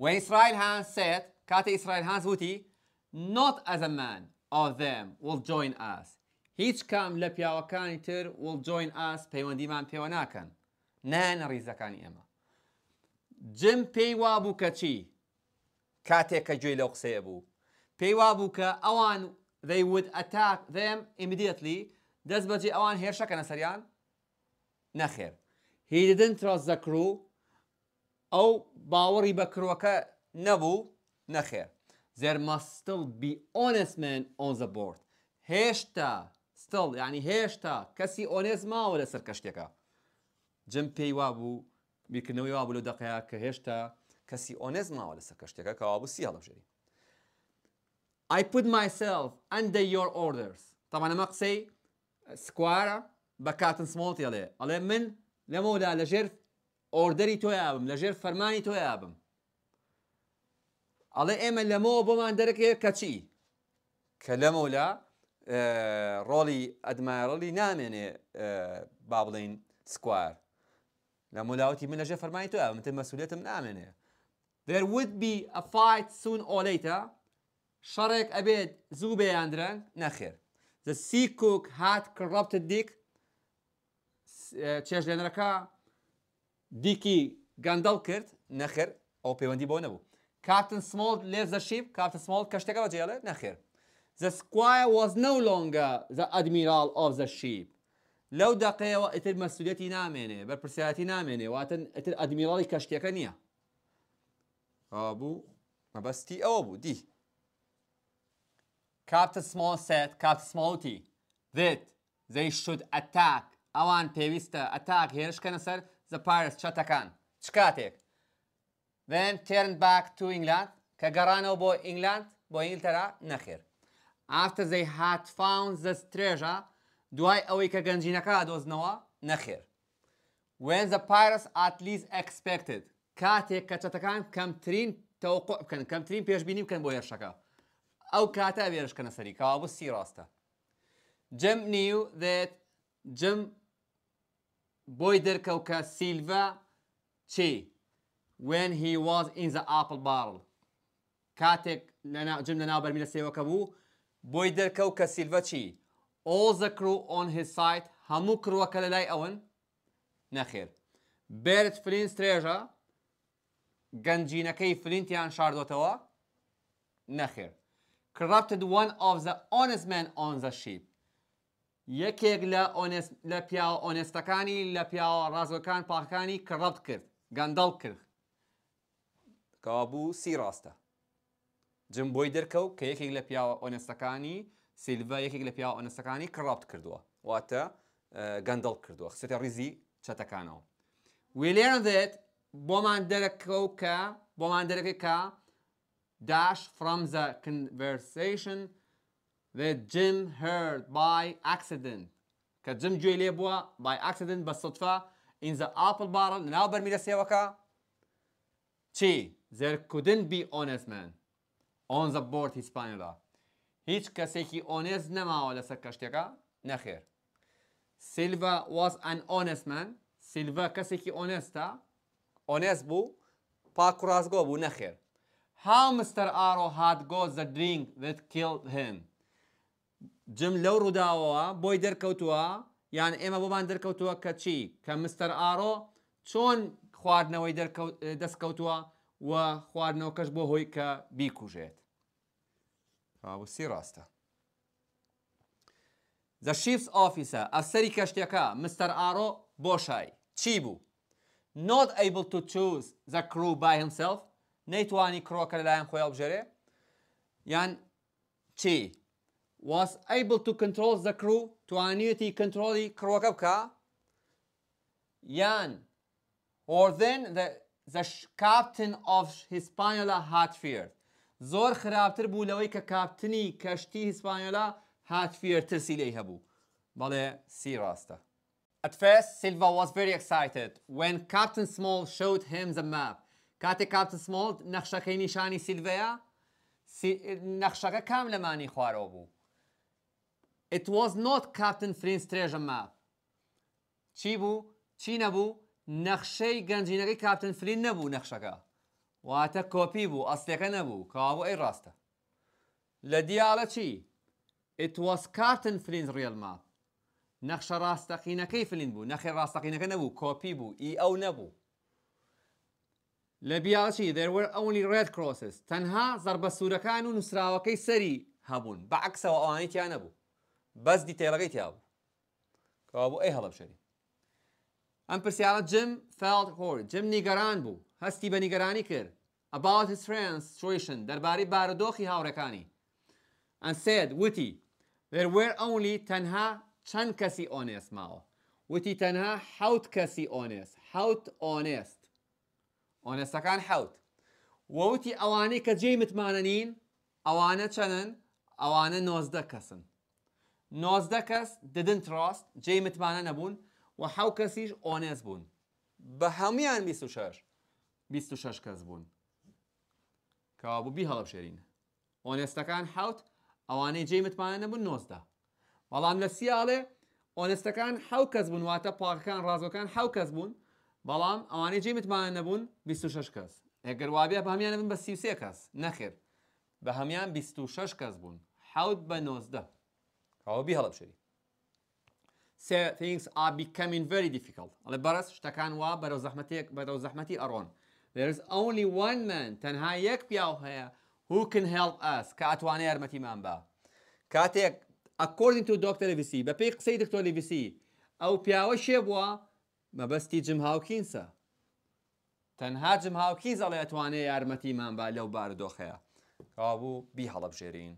و ئیسرائیل هان سێت کاتە ئیسرائیل هاز وتی not as a man of them will join us هیچ کام لە پیاوەکانی تر will join us پەیوەندیمان پێوە ناکەن نانە ریزەکانی ئێمە جم پێی وابوو کە چی کاتێک کە گوێی لەو قسەیە بوو پێی وابوو کە ئەوان they would attack them immediately دەست بەجێ ئەوان هێرشەکەنە سەریان نەخێر he didn't trust the crew ئەو باوەڕی بە کرۆکە نەبوو نەخێر there must still be honest men on the board هێشتا still یعنی هێشتا کەسی ئۆنێز ماوە لەسەر کەشتێکە جم پێی وابوو بیرکردنەوەی وابوو لە دقەیە کە هێشتا کەسی ئۆنێز ماوە لەسەر کەشتێکەکە کەوابوو سیە لەژێری I put myself under your orders تاوان ئەمە قسەی سکوارە بە کاتن سمۆڵتی ئەڵێ ئەڵێ من لەمەوەدا لەژێر ئۆردەری تۆیابم لەژێر فەرمانی تۆیابم ئەڵێ ئێمە لەمەوە بۆمان دەرەکێ کەچی کە لەمەولا ڕۆڵی ئەدمایڕۆلی نامێنێ با بڵین سکوار لە ملاوەتی من لەژێ فەرمانی توە من مەسوولێتم نامێنێ There would be a fight soon or later شەڕێک ئەبێت زوو بەیاندرەن نەخێر The sea cook had corrupted Dick چێژ لێنەکە دیکی گەندەڵ کرد نەخێر ئەو پەیوەندی بۆ نەبوو کاپتن سمۆڵ لێز دە شیب کاپتە سمۆڵ کەشتەکە بەجێڵێت نەخێر The squire was no longer the admiral of the ship. لەو دقەیەوە ئەتر مەسوولەتی نامێنێ بەرپرسایەتی نامێنێ واتن ئەتر ئەدمیراڵی کەشتەکە نییە بوو مەبەستی ئەوە بوو دی کاپتە سما سێت کات سماوتی دێت زەی شود ئەتاک ئەوان پێویستە ئەتاک هێرشکەنە سەر زەپارس چەتەکان چ کاتێک وێن تێرن باک تو ئینگلاند کە گەڕانەوە بۆ ئینگلاند بۆ ئینگلتەرا نەخێر ئافتە زەی هات فاون زە درێژە دوای ئەوەی کە گەنجینەکە ئادۆزنەوە نەخێر. When the pirates at least expected کاتێک کە چەتەکان کەمترین تەوقع بکەن کەمترین پێشببینی بکەن بۆ هێرشەکە. ئەو کاتە وێرشکەنە سەری کاوە سی ڕاستە. Jim knew that Jim بۆی دەرکەو کە سیلڤە چی when he was in the apple barrel کاتێک جم لە ناو بەرمی لە سێوەکە بوو بۆی دەرکەو کە سیلڤە چی all the crew on his side هەموو کڕوەکە لە لای ئەون نەخێر بێرت فلینس درێژە گەنجینەکەی فلینتیان شاردۆتەوە نەخێر corrupted one of the honest men on the sheep یەکێک لە لە پیاوە ئۆنێستەکانی لە پیاوە ڕازەکان پاکانی کڕەبت کرد گەندەڵ کرد کەوا بوو سی ڕاستە جم بۆی دەرکەوت کە یەکێک لە پیاوە ئۆنێستەکانی سیلڤ یەکێک لە پیاوە ئەنەستەکانی کڕاپت کردووە واتە گەندەڵ کردووە خسێتە ریزی چەتەکانەوە ویلێن دێت بۆمان دەرەکەو کە بۆمان دەرەکەی کە داش from the conversation that Jim heard by accident کە جم گوێ لێ بووە by accident بە سوتفە in the apple barrel ناو بەرمیرە سێوەکە چی زرکودن بی honest man on the board هیسپانیلا هیچ کەسێکی ئۆنێز نەماوە لەسەر کەشتێکە نەخێر. سیلڤە واز ئەن ئۆنسمەن سیلڤە کەسێکی ئۆنێستا ئۆنێز بوو پاک و ڕازگۆ بوو نەخێر. How Mr. Aro had got the drink that killed him. جم لەو ڕووداوەوە بۆی دەرکەوتووە یان ئێمە بۆمان دەرکەوتووە کە چی کە مستەر ئارۆ چۆن خواردنەوەی دەستکەوتووە و خواردنەوە کەش بۆ هۆی کە بیکوژێت. Uh, the chief's officer, Asari Kashtyaka, Mr. Aro Boshai, Chibu, not able to choose the crew by himself. Netwani Krokalayan Khoyabjere, Jan Chi, was able to control the crew to annuity control the Krokabka. Yan, or then the, the captain of Hispaniola had feared. زۆر خراپتر بوو لەوەی کە کاپتنی کەشتی هیسپانیۆلا هاتفێرتر سیلەی هەبوو بەڵێ سی ڕاستە. At first, Silva was very excited when Captain Small showed him the map. کاتێک کاپتن سمۆڵ نەخشەکەی نیشانی سیلڤەیە نەخشەکە کام لەمانی خوارەوە بوو. It was not Captain Frins Treasure map. چی بوو؟ چی نەبوو؟ نەخشەی گەنجینەکەی کاپتن فرین نەبوو نەخشەکە. واتا واتە کۆپی بوو ئەستێکە نەبوو کاوە ئەی ڕاستە لە دیاڵە چی ئیتوەس کارتن فلینز ڕێلما نەخشە ڕاستەقینەکەی فلین بوو نەخێ ڕاستەقینەکە نەبوو کۆپی بوو ئی ئەو نەبوو لە There were only red crosses تنها زربە سوورەکان و نووسراوەکەی سەری هەبوون بە عکسەوە ئەوانەی تیا نەبوو بەس دیتێڵەکەی تیا بوو کەوا بوو ئەی هەڵەبشەری ئەم پرسیاڵە جم فالت هور جم نیگەران بو هەستی بە نیگەرانی کرد about his translation دەربارەی بارودۆخی هاوڕەکانی and said وتی there were only تەنها چەند کەسی honest ماوە وتی تەنها حوت کەسی honest حوت honest honestەکان حوت وەوتی ئەوانەی کە جێی متمانەنین ئەوانە چەنن ئەوانە نۆزدە کەسن نۆزدە کەس ددن ڕاست جێی متمانە نەبوون و حەو کەسیش ئۆنێز بوون بە هەمویان 26 26 کەس بوون کەوابوو بی هەڵەبشێرینە ئۆنێستەکان حوت ئەوانەی جێمتمانە نەبوون نۆزدا بەڵام لە سیاڵێ ئۆنێستەکان حو کەس بوون واتە پاکەکان ڕازەکان حو کەس بوون بەڵام ئەوانەی جێمتمانە نەبوون 26 کەس ئەگەروابە بە هەمیان بن بە سیوسێ کەس نەخێر بە هەمان 26 کەس بوون حوت بە نۆزدە ئەوە بی هەڵەبشێری things are becoming very difficult. ئەڵێ بەرز شتەکان وا بەرەو زەحمەتێک بەرەو زەحمەتی ئەڕۆن There's only one man تەنها یەک پیاو هەیە who can help us کە ئەتوانە یارمەتیمان بە کاتێک ئەکۆردین تو دۆکتەلویسی بە پێی قسەی دکتۆلیویسی ئەو پیاوە شێبووە مەبەستی جم هاوکینسە تەنها جم هاوکینز ئەڵێ ئەتوانێت یارمەتیمان بە لەو باردۆخەیە کابوو بی هەڵەبژێرین